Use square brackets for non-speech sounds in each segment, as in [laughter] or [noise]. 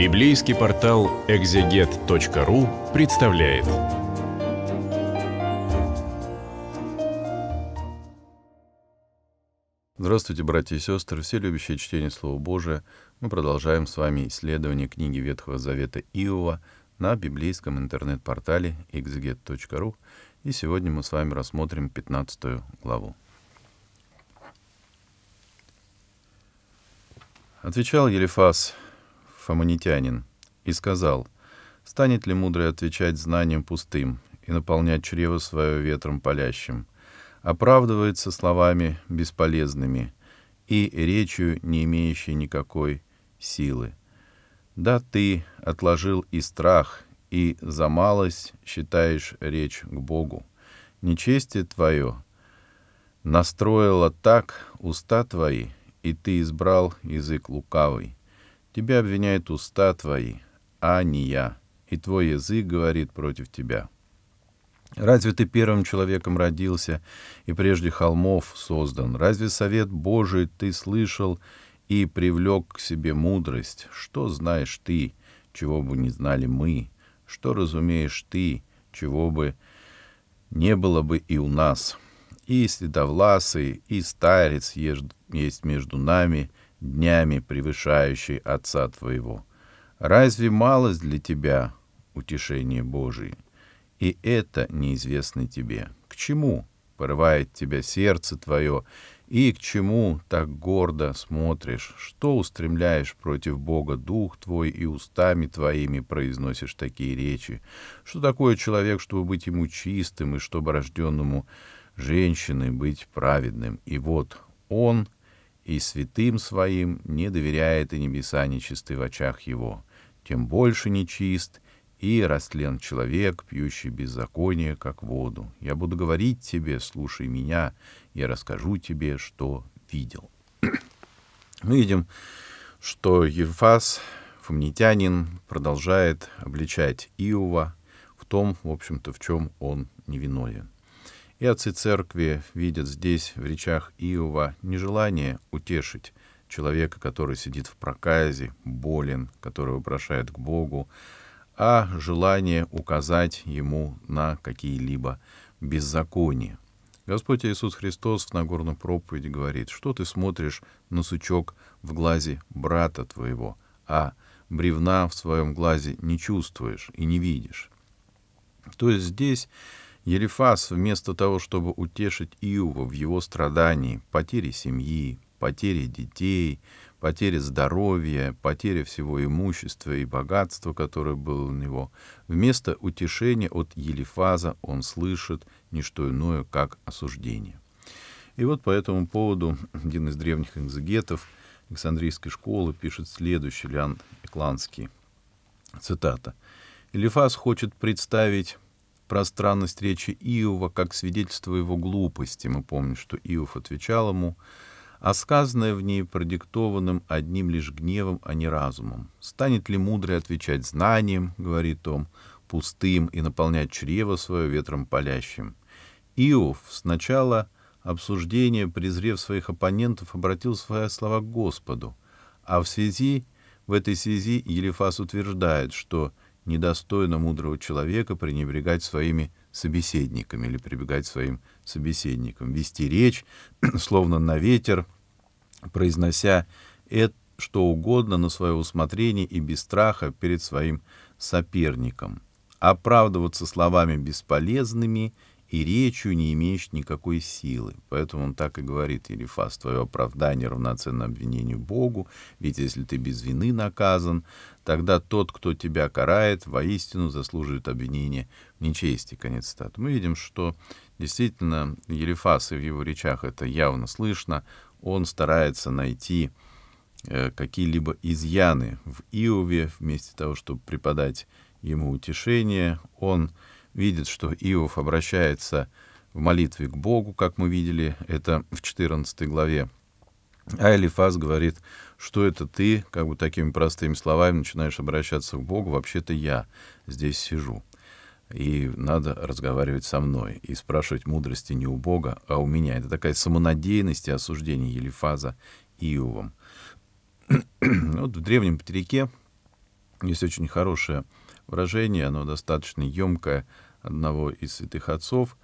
Библейский портал exeget.ru представляет. Здравствуйте, братья и сестры, все любящие чтение Слова Божия. Мы продолжаем с вами исследование книги Ветхого Завета Иова на библейском интернет-портале exeget.ru. И сегодня мы с вами рассмотрим 15 главу. Отвечал Елифас, Фамонитянин и сказал, «Станет ли мудрый отвечать знанием пустым и наполнять чрево свое ветром палящим? Оправдывается словами бесполезными и речью, не имеющей никакой силы. Да ты отложил и страх, и за малость считаешь речь к Богу. Нечестие твое настроило так уста твои, и ты избрал язык лукавый. Тебя обвиняют уста твои, а не я, и твой язык говорит против тебя. Разве ты первым человеком родился и прежде холмов создан? Разве совет Божий ты слышал и привлек к себе мудрость? Что знаешь ты, чего бы не знали мы? Что разумеешь ты, чего бы не было бы и у нас? И седовласый, и старец есть между нами, днями превышающий отца твоего. Разве малость для тебя утешение Божие? И это неизвестно тебе. К чему порывает тебя сердце твое, и к чему так гордо смотришь? Что устремляешь против Бога дух твой и устами твоими произносишь такие речи? Что такое человек, чтобы быть ему чистым, и чтобы рожденному женщины быть праведным? И вот он и святым своим не доверяет и небеса нечисты в очах его, тем больше нечист и растлен человек, пьющий беззаконие, как воду. Я буду говорить тебе, слушай меня, я расскажу тебе, что видел». [clears throat] Мы видим, что Ельфас, фомнитянин, продолжает обличать Иова в том, в общем-то, в чем он невиновен. И отцы церкви видят здесь, в речах Иова, нежелание утешить человека, который сидит в проказе, болен, который вопрошает к Богу, а желание указать ему на какие-либо беззакония. Господь Иисус Христос в Нагорной проповеди говорит, что ты смотришь на сучок в глазе брата твоего, а бревна в своем глазе не чувствуешь и не видишь. То есть здесь Елифас, вместо того, чтобы утешить Иова в его страдании, потери семьи, потери детей, потери здоровья, потери всего имущества и богатства, которое было у него, вместо утешения от Елифаза он слышит не что иное, как осуждение. И вот по этому поводу один из древних экзегетов Александрийской школы пишет следующий Леон Экланский цитата. Елифаз хочет представить пространность речи Иова как свидетельство его глупости. Мы помним, что Иов отвечал ему, а сказанное в ней продиктованным одним лишь гневом, а не разумом. Станет ли мудрый отвечать знанием, говорит он, пустым и наполнять чрево свое ветром палящим? Иов сначала обсуждения, презрев своих оппонентов, обратил свои слова к Господу, а в связи в этой связи Елифас утверждает, что недостойно мудрого человека пренебрегать своими собеседниками или прибегать своим собеседникам, вести речь, [clears throat] словно на ветер, произнося это, что угодно на свое усмотрение и без страха перед своим соперником. Оправдываться словами бесполезными и речью не имеешь никакой силы. Поэтому он так и говорит, Елифас, твое оправдание равноценно обвинению Богу, ведь если ты без вины наказан, тогда тот, кто тебя карает, воистину заслуживает обвинения в нечести. Конец стат. Мы видим, что действительно Елифас и в его речах это явно слышно, он старается найти э, какие-либо изъяны в Иове, вместо того, чтобы преподать ему утешение, он видит, что Иов обращается в молитве к Богу, как мы видели это в 14 главе. А Элифаз говорит, что это ты, как бы такими простыми словами начинаешь обращаться к Богу, вообще-то я здесь сижу. И надо разговаривать со мной и спрашивать мудрости не у Бога, а у меня. Это такая самонадеянность и осуждение Елифаза Иовом. [clears throat] вот в Древнем Патрике есть очень хорошее выражение, оно достаточно емкое, одного из святых отцов.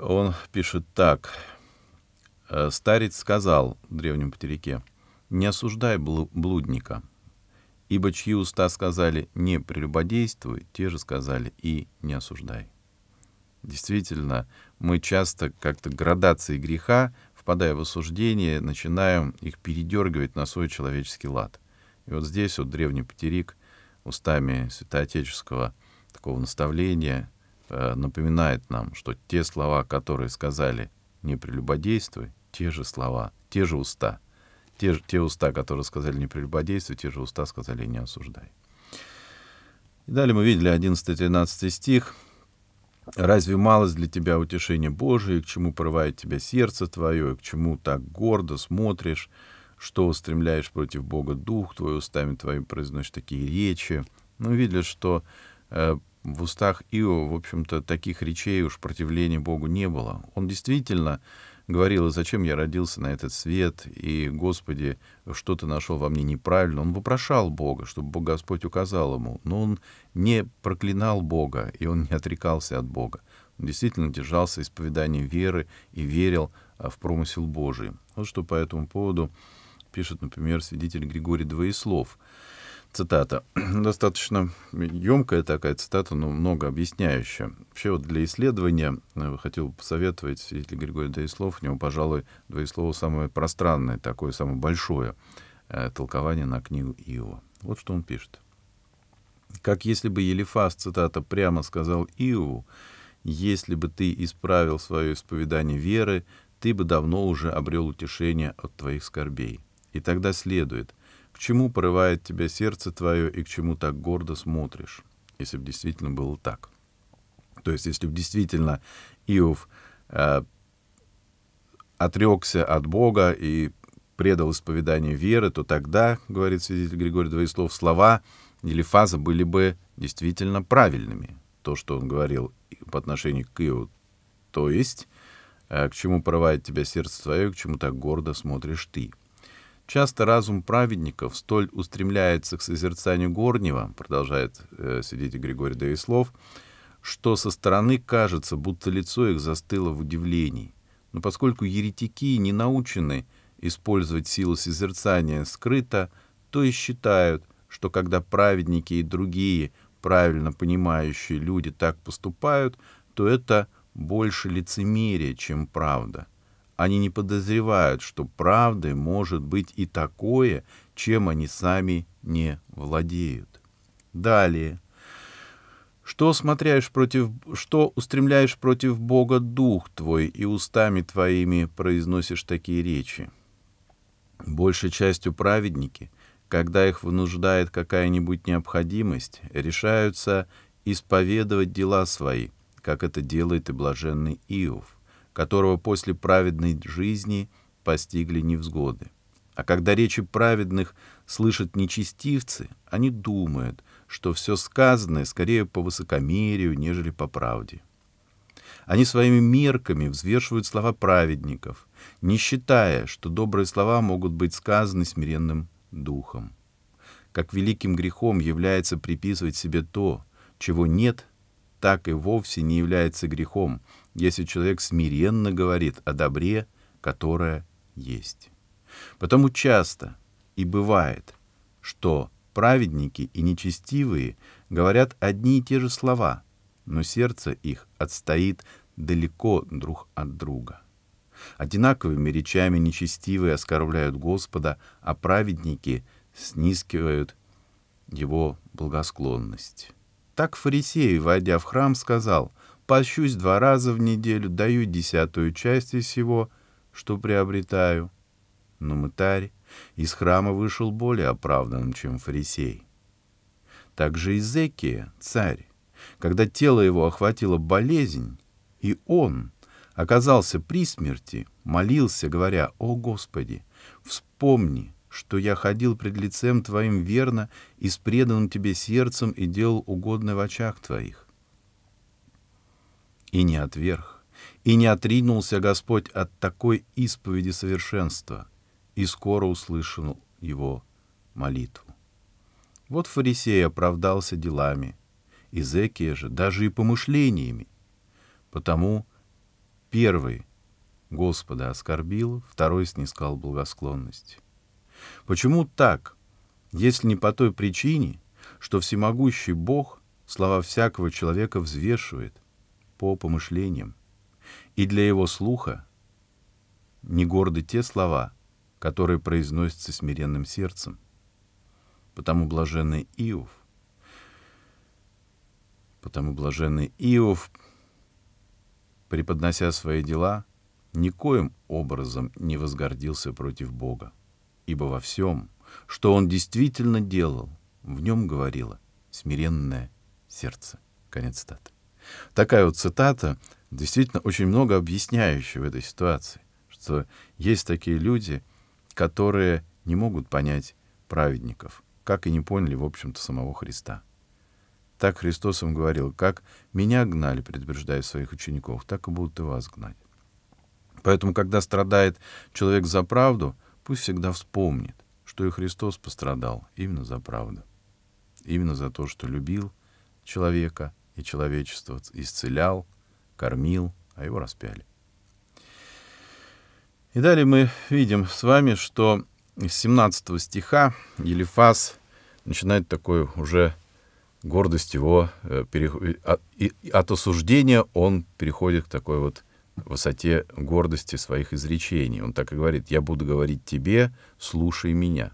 Он пишет так. «Э, «Старец сказал древнему патерике, не осуждай блудника, ибо чьи уста сказали «не прелюбодействуй», те же сказали «и не осуждай». Действительно, мы часто как-то градации греха, впадая в осуждение, начинаем их передергивать на свой человеческий лад. И вот здесь вот древний патерик — устами святоотеческого такого наставления э, напоминает нам, что те слова, которые сказали «не прелюбодействуй», те же слова, те же уста, те, же, те уста, которые сказали «не прелюбодействуй», те же уста сказали «не осуждай». И далее мы видели 11-13 стих. «Разве малость для тебя утешение Божие, к чему порывает тебя сердце твое, и к чему так гордо смотришь?» что устремляешь против Бога дух твой, устами твоим произносишь такие речи. Ну, видели, что э, в устах Ио, в общем-то, таких речей уж противления Богу не было. Он действительно говорил, зачем я родился на этот свет, и, Господи, что то нашел во мне неправильно. Он вопрошал Бога, чтобы Бог Господь указал ему, но он не проклинал Бога, и он не отрекался от Бога. Он действительно держался исповеданием веры и верил а, в промысел Божий. Вот что по этому поводу пишет, например, свидетель Григорий Двоеслов. Цитата. [clears throat] Достаточно емкая такая цитата, но много объясняющая. Вообще вот для исследования э, хотел бы посоветовать свидетель Григорий Двоеслов. У него, пожалуй, Двоеслову самое пространное, такое самое большое э, толкование на книгу Иова. Вот что он пишет. «Как если бы Елифас, цитата, прямо сказал Иову, «Если бы ты исправил свое исповедание веры, ты бы давно уже обрел утешение от твоих скорбей и тогда следует, к чему порывает тебя сердце твое и к чему так гордо смотришь, если бы действительно было так. То есть, если бы действительно Иов э, отрекся от Бога и предал исповедание веры, то тогда, говорит свидетель Григорий Двоеслов, слова или фаза были бы действительно правильными. То, что он говорил по отношению к Иову, то есть, э, к чему порывает тебя сердце твое, к чему так гордо смотришь ты. — Часто разум праведников столь устремляется к созерцанию горнего, продолжает э, сидеть Григорий Давислов, что со стороны кажется, будто лицо их застыло в удивлении. Но поскольку еретики не научены использовать силу созерцания скрыто, то и считают, что когда праведники и другие правильно понимающие люди так поступают, то это больше лицемерие, чем правда. Они не подозревают, что правдой может быть и такое, чем они сами не владеют. Далее. Что смотряешь против, что устремляешь против Бога дух твой и устами твоими произносишь такие речи? Большей частью праведники, когда их вынуждает какая-нибудь необходимость, решаются исповедовать дела свои, как это делает и блаженный Иов которого после праведной жизни постигли невзгоды. А когда речи праведных слышат нечестивцы, они думают, что все сказанное скорее по высокомерию, нежели по правде. Они своими мерками взвешивают слова праведников, не считая, что добрые слова могут быть сказаны смиренным духом. Как великим грехом является приписывать себе то, чего нет – так и вовсе не является грехом, если человек смиренно говорит о добре, которое есть. Потому часто и бывает, что праведники и нечестивые говорят одни и те же слова, но сердце их отстоит далеко друг от друга. Одинаковыми речами нечестивые оскорбляют Господа, а праведники снискивают его благосклонность. Так фарисей, войдя в храм, сказал, «Пощусь два раза в неделю, даю десятую часть из всего, что приобретаю». Но мытарь из храма вышел более оправданным, чем фарисей. Также Изекия, царь, когда тело его охватила болезнь, и он оказался при смерти, молился, говоря, «О Господи, вспомни, что я ходил пред лицем Твоим верно и с преданным Тебе сердцем и делал угодное в очах Твоих. И не отверг, и не отринулся Господь от такой исповеди совершенства, и скоро услышал его молитву. Вот фарисей оправдался делами, Изекия же даже и помышлениями, потому первый Господа оскорбил, второй снискал благосклонность. Почему так, если не по той причине, что всемогущий Бог слова всякого человека взвешивает по помышлениям, и для его слуха не горды те слова, которые произносятся смиренным сердцем. Потому блаженный Иов, потому блаженный Иов, преподнося свои дела, никоим образом не возгордился против Бога ибо во всем, что он действительно делал, в нем говорило смиренное сердце. Конец цитаты. Такая вот цитата действительно очень много объясняющая в этой ситуации, что есть такие люди, которые не могут понять праведников, как и не поняли, в общем-то, самого Христа. Так Христос им говорил, как меня гнали, предупреждая своих учеников, так и будут и вас гнать. Поэтому, когда страдает человек за правду, пусть всегда вспомнит, что и Христос пострадал именно за правду, именно за то, что любил человека и человечество, исцелял, кормил, а его распяли. И далее мы видим с вами, что с 17 стиха Елифас начинает такой уже гордость его, э, а, от осуждения он переходит к такой вот высоте гордости своих изречений. Он так и говорит, я буду говорить тебе, слушай меня.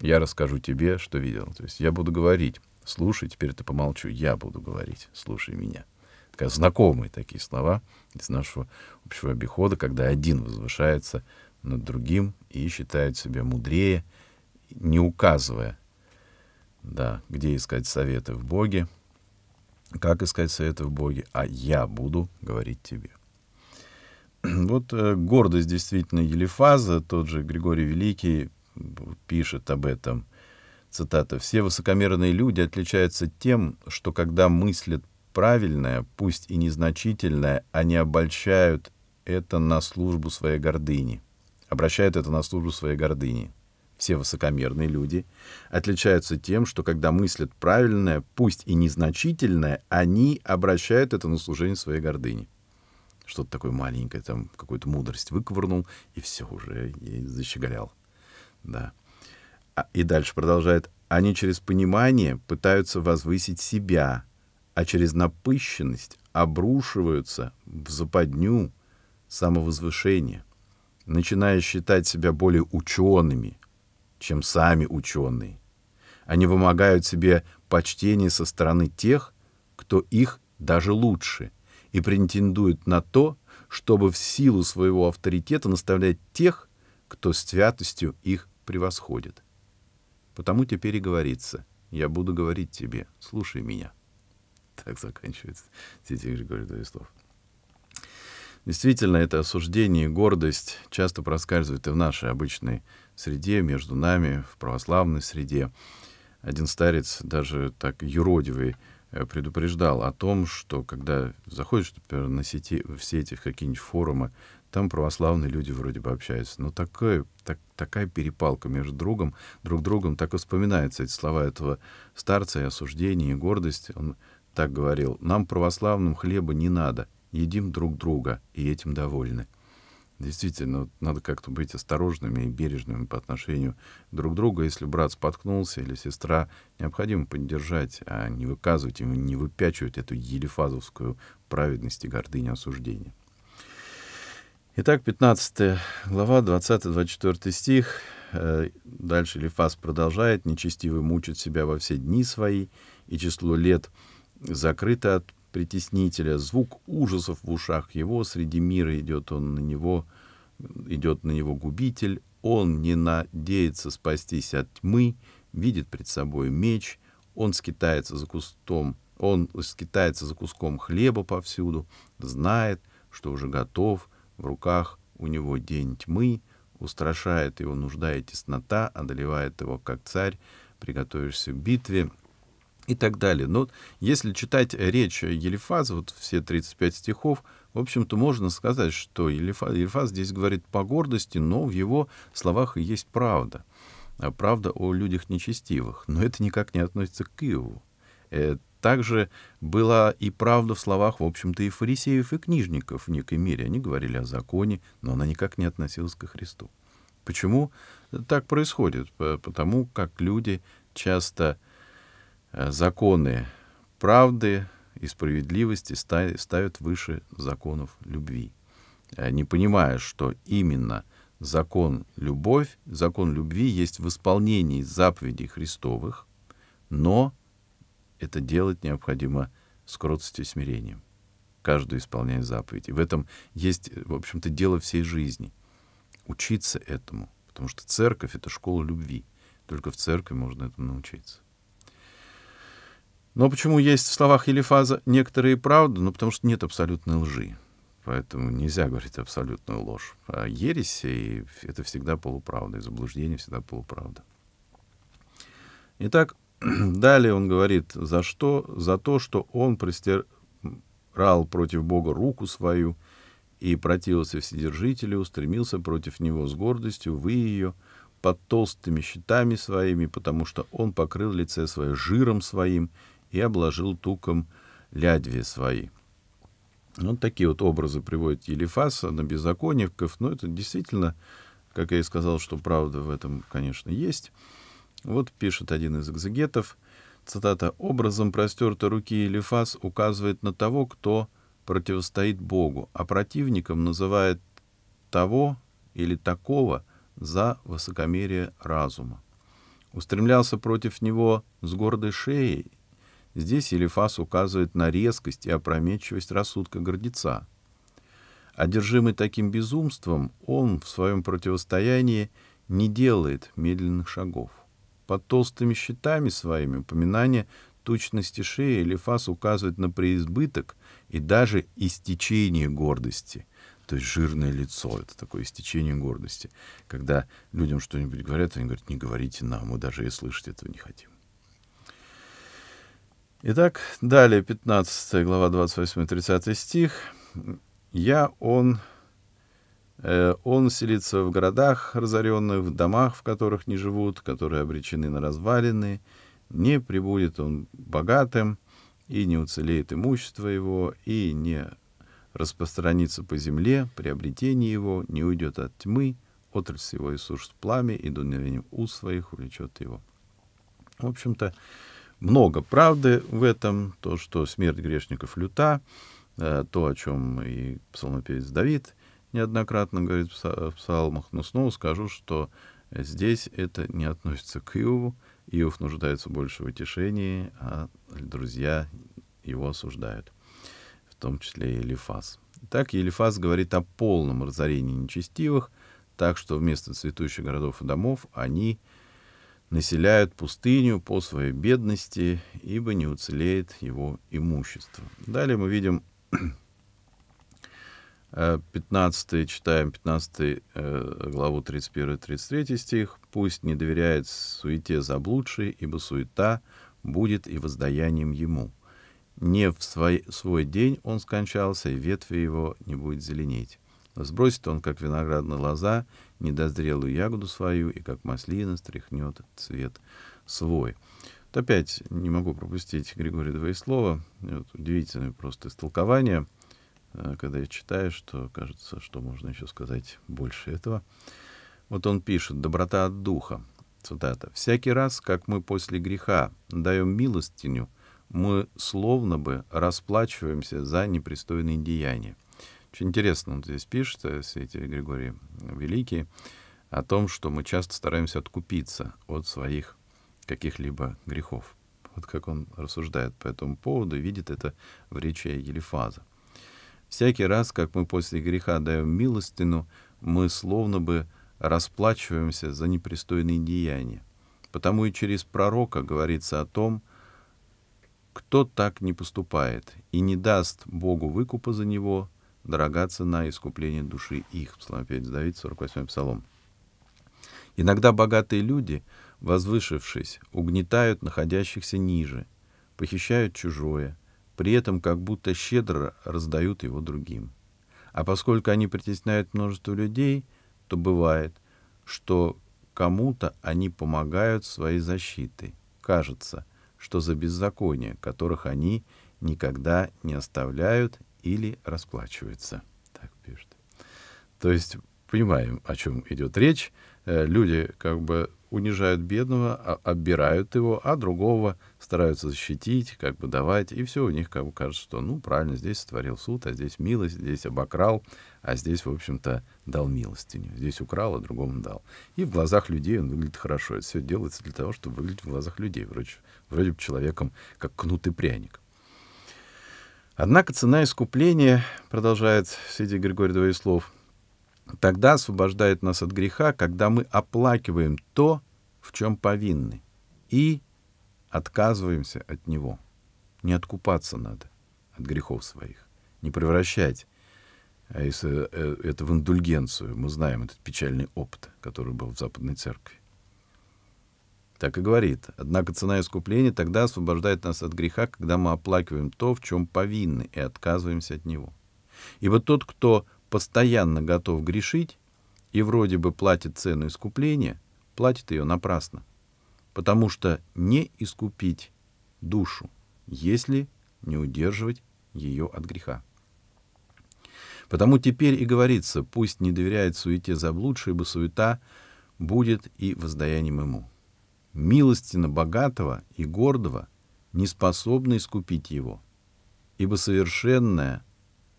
Я расскажу тебе, что видел. То есть я буду говорить, слушай, теперь ты помолчу, я буду говорить, слушай меня. Такая знакомые такие слова из нашего общего обихода, когда один возвышается над другим и считает себя мудрее, не указывая, да, где искать советы в Боге, как искать советы в Боге, а я буду говорить тебе. [clears throat] Вот э, гордость действительно Елифаза, тот же Григорий Великий пишет об этом. Цитата. «Все высокомерные люди отличаются тем, что когда мыслят правильное, пусть и незначительное, они обольщают это на службу своей гордыни. Обращают это на службу своей гордыни. Все высокомерные люди отличаются тем, что когда мыслят правильное, пусть и незначительное, они обращают это на служение своей гордыни что-то такое маленькое, там какую-то мудрость выковырнул, и все уже, и защеголял. Да. А, и дальше продолжает. Они через понимание пытаются возвысить себя, а через напыщенность обрушиваются в западню самовозвышения, начиная считать себя более учеными, чем сами ученые. Они вымогают себе почтение со стороны тех, кто их даже лучше, и претендует на то, чтобы в силу своего авторитета наставлять тех, кто с святостью их превосходит. Потому теперь и говорится, я буду говорить тебе, слушай меня. [laughs] Так заканчивается Титий Григорий Довестов. Действительно, это осуждение и гордость часто проскальзывают и в нашей обычной среде, между нами, в православной среде. Один старец, даже так юродивый, Э, предупреждал о том, что когда заходишь, например, на сети, в сети, в какие-нибудь форумы, там православные люди вроде бы общаются. Но такое, так, такая перепалка между другом, друг другом, так и вспоминаются эти слова этого старца и осуждение, и гордость. Он так говорил, нам православным хлеба не надо, едим друг друга, и этим довольны. Действительно, надо как-то быть осторожными и бережными по отношению друг к другу. Если брат споткнулся или сестра, необходимо поддержать, а не выказывать ему, не выпячивать эту елефазовскую праведность и гордыню осуждения. Итак, 15 глава, 20-24 стих. Э, дальше Лефас продолжает. «Нечестивый мучит себя во все дни свои, и число лет закрыто от притеснителя, звук ужасов в ушах его, среди мира идет он на него, идет на него губитель, он не надеется спастись от тьмы, видит пред собой меч, он скитается за кустом, он скитается за куском хлеба повсюду, знает, что уже готов, в руках у него день тьмы, устрашает его нужда и теснота, одолевает его как царь, приготовишься к битве — и так далее. Но если читать речь Елифаза, вот все 35 стихов, в общем-то, можно сказать, что Елифаз, Елифаз здесь говорит по гордости, но в его словах есть правда. А правда о людях нечестивых. Но это никак не относится к Киеву. Э, также была и правда в словах, в общем-то, и фарисеев, и книжников в некой мере. Они говорили о законе, но она никак не относилась ко Христу. Почему так происходит? Потому как люди часто Э, законы правды и справедливости ставят выше законов любви, э, не понимая, что именно закон любовь, закон любви есть в исполнении заповедей Христовых, но это делать необходимо с кротостью и смирением. Каждый исполняет заповедь. И в этом есть, в общем-то, дело всей жизни. Учиться этому, потому что церковь — это школа любви. Только в церкви можно этому научиться. Но почему есть в словах Елифаза некоторые правды? Ну, потому что нет абсолютной лжи. Поэтому нельзя говорить абсолютную ложь. А ересь — это всегда полуправда, и заблуждение всегда полуправда. Итак, [clears throat] далее он говорит, за что? За то, что он простирал против Бога руку свою и противился Вседержителю, стремился против него с гордостью, вы ее под толстыми щитами своими, потому что он покрыл лице свое жиром своим, и обложил туком лядви свои. Вот такие вот образы приводит Елифаса на беззаконников. Но ну, это действительно, как я и сказал, что правда в этом, конечно, есть. Вот пишет один из экзегетов, цитата, «Образом простертой руки Елифас указывает на того, кто противостоит Богу, а противником называет того или такого за высокомерие разума. Устремлялся против него с гордой шеей Здесь Елифас указывает на резкость и опрометчивость рассудка гордеца. Одержимый таким безумством, он в своем противостоянии не делает медленных шагов. Под толстыми щитами своими упоминания тучности шеи Элифас указывает на преизбыток и даже истечение гордости. То есть жирное лицо — это такое истечение гордости. Когда людям что-нибудь говорят, они говорят, не говорите нам, мы даже и слышать этого не хотим. Итак, далее 15 глава 28-30 стих. «Я, он, э, он селится в городах разоренных, в домах, в которых не живут, которые обречены на развалины. Не прибудет он богатым, и не уцелеет имущество его, и не распространится по земле, приобретение его не уйдет от тьмы, отрасль его и сушит пламя, и дуновением уст своих увлечет его». В общем-то, много правды в этом, то, что смерть грешников люта, э, то, о чем и псалмопевец Давид неоднократно говорит в псалмах, но снова скажу, что здесь это не относится к Иову. Иов нуждается больше в утешении, а друзья его осуждают, в том числе и Елифас. Так Елифас говорит о полном разорении нечестивых, так что вместо цветущих городов и домов они — населяют пустыню по своей бедности, ибо не уцелеет его имущество. Далее мы видим 15 э, читаем 15 э, главу 31-33 стих. «Пусть не доверяет суете заблудший, ибо суета будет и воздаянием ему. Не в свой, свой день он скончался, и ветви его не будет зеленеть. Сбросит он, как виноградная лоза, недозрелую ягоду свою, и как маслина стряхнет цвет свой. Вот опять не могу пропустить Григория Двоеслова. Вот удивительное просто истолкование, э, когда я читаю, что кажется, что можно еще сказать больше этого. Вот он пишет «Доброта от духа». Цитата. «Всякий раз, как мы после греха даем милостиню, мы словно бы расплачиваемся за непристойные деяния. Очень интересно он здесь пишет, э, святитель Григорий Великий, о том, что мы часто стараемся откупиться от своих каких-либо грехов. Вот как он рассуждает по этому поводу, видит это в речи Елифаза. «Всякий раз, как мы после греха даем милостину, мы словно бы расплачиваемся за непристойные деяния. Потому и через пророка говорится о том, кто так не поступает и не даст Богу выкупа за него, дорога цена искупления души их. Псалом 5, Давид, 48 Псалом. Иногда богатые люди, возвышившись, угнетают находящихся ниже, похищают чужое, при этом как будто щедро раздают его другим. А поскольку они притесняют множество людей, то бывает, что кому-то они помогают своей защитой. Кажется, что за беззаконие, которых они никогда не оставляют или расплачиваются, Так пишет. То есть понимаем, о чем идет речь. Э, люди как бы унижают бедного, а, оббирают его, а другого стараются защитить, как бы давать, и все у них как бы кажется, что ну правильно, здесь сотворил суд, а здесь милость, здесь обокрал, а здесь, в общем-то, дал милостиню. Здесь украл, а другому дал. И в глазах людей он выглядит хорошо. Это все делается для того, чтобы выглядеть в глазах людей, вроде, вроде бы человеком, как кнут и пряник. Однако цена искупления, продолжает сиди, Григорий Двоеслов, тогда освобождает нас от греха, когда мы оплакиваем то, в чем повинны, и отказываемся от него. Не откупаться надо от грехов своих, не превращать а э, если э, э, это в индульгенцию, мы знаем этот печальный опыт, который был в Западной Церкви. Так и говорит. Однако цена искупления тогда освобождает нас от греха, когда мы оплакиваем то, в чем повинны, и отказываемся от него. Ибо тот, кто постоянно готов грешить и вроде бы платит цену искупления, платит ее напрасно. Потому что не искупить душу, если не удерживать ее от греха. Потому теперь и говорится, пусть не доверяет суете заблудшей, ибо суета будет и воздаянием ему милостина богатого и гордого, не способна искупить его. Ибо совершенное,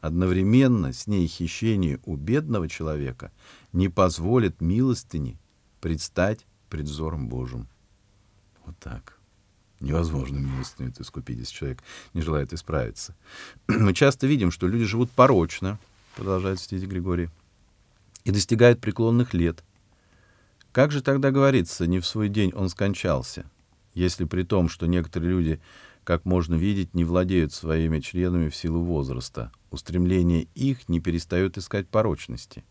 одновременно с ней хищение у бедного человека не позволит милостыне предстать предзором Божьим. Вот так. Невозможно милостыню это искупить, если человек не желает исправиться. [clears throat] Мы часто видим, что люди живут порочно, продолжает святитель Григорий, и достигают преклонных лет – как же тогда говорится, не в свой день он скончался, если при том, что некоторые люди, как можно видеть, не владеют своими членами в силу возраста, устремление их не перестает искать порочности.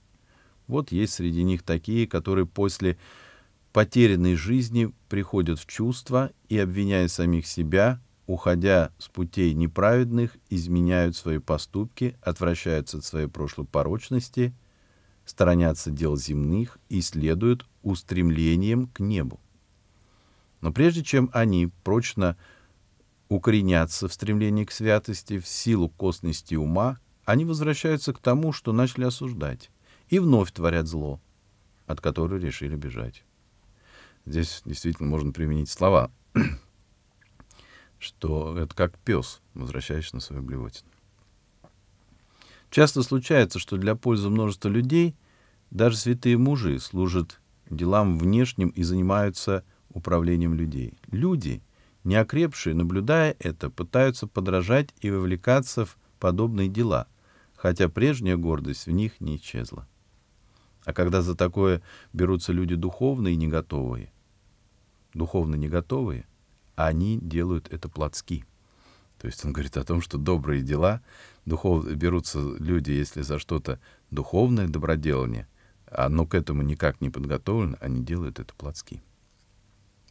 Вот есть среди них такие, которые после потерянной жизни приходят в чувство и, обвиняя самих себя, уходя с путей неправедных, изменяют свои поступки, отвращаются от своей прошлой порочности – сторонятся дел земных и следуют устремлением к небу. Но прежде чем они прочно укоренятся в стремлении к святости, в силу косности ума, они возвращаются к тому, что начали осуждать, и вновь творят зло, от которого решили бежать. Здесь действительно можно применить слова, [clears throat] что это как пес, возвращающийся на свою блевотину. Часто случается, что для пользы множества людей даже святые мужи служат делам внешним и занимаются управлением людей. Люди, не окрепшие, наблюдая это, пытаются подражать и вовлекаться в подобные дела, хотя прежняя гордость в них не исчезла. А когда за такое берутся люди духовные и не готовые, духовно не готовые, а они делают это плотски. То есть он говорит о том, что добрые дела духов, берутся люди, если за что-то духовное доброделание, оно к этому никак не подготовлено, они делают это плотски.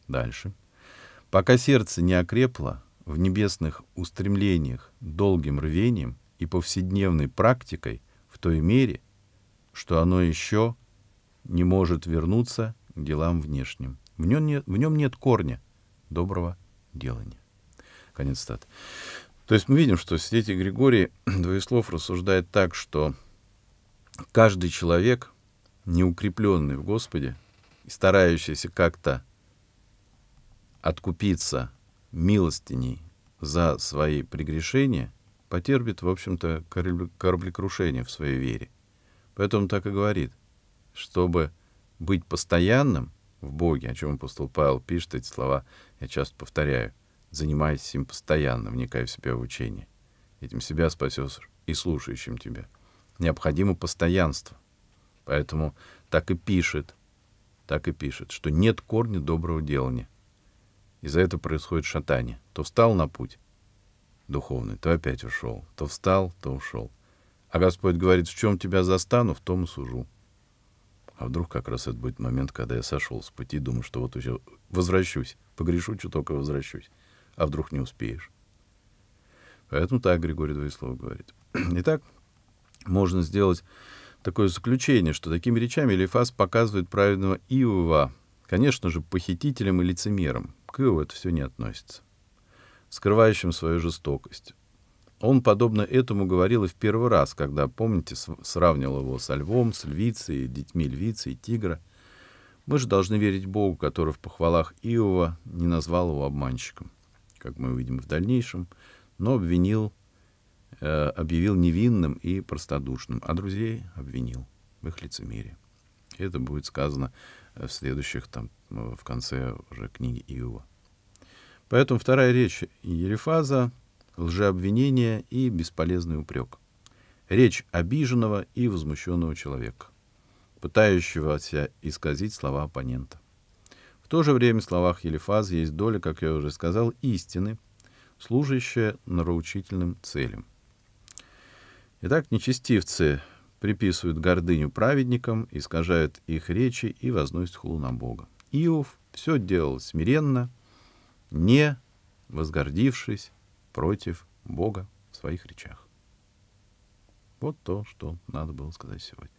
Дальше. Пока сердце не окрепло, в небесных устремлениях, долгим рвением и повседневной практикой в той мере, что оно еще не может вернуться к делам внешним. В нем нет, в нем нет корня доброго делания. Конец стат. То есть мы видим, что святитель Григорий [clears throat] Двоеслов рассуждает так, что каждый человек, неукрепленный в Господе, старающийся как-то откупиться милостиней за свои прегрешения, потерпит, в общем-то, кораблекрушение в своей вере. Поэтому так и говорит, чтобы быть постоянным в Боге, о чем апостол Павел пишет эти слова, я часто повторяю, занимаясь им постоянно, вникая в себя в учение. Этим себя спасешь и слушающим тебя. Необходимо постоянство. Поэтому так и пишет, так и пишет, что нет корня доброго делания. Из-за этого происходит шатание. То встал на путь духовный, то опять ушел, то встал, то ушел. А Господь говорит, в чем тебя застану, в том и сужу. А вдруг как раз это будет момент, когда я сошел с пути, думаю, что вот уже возвращусь, погрешу что только возвращусь а вдруг не успеешь. Поэтому так Григорий Двоеслов говорит. [clears throat] Итак, можно сделать такое заключение, что такими речами Элифас показывает праведного Иова, конечно же, похитителем и лицемером. К Иову это все не относится. Скрывающим свою жестокость. Он, подобно этому, говорил и в первый раз, когда, помните, сравнил его со львом, с львицей, детьми львицы и тигра. Мы же должны верить Богу, который в похвалах Иова не назвал его обманщиком как мы увидим в дальнейшем, но обвинил, э, объявил невинным и простодушным, а друзей обвинил в их лицемерии. И это будет сказано э, в следующих, там, э, в конце уже книги Иова. Поэтому вторая речь Ерефаза — лжеобвинение и бесполезный упрек. Речь обиженного и возмущенного человека, пытающегося исказить слова оппонента. В то же время в словах Елифаз есть доля, как я уже сказал, истины, служащая нравоучительным целям. Итак, нечестивцы приписывают гордыню праведникам, искажают их речи и возносят хулу на Бога. Иов все делал смиренно, не возгордившись против Бога в своих речах. Вот то, что надо было сказать сегодня.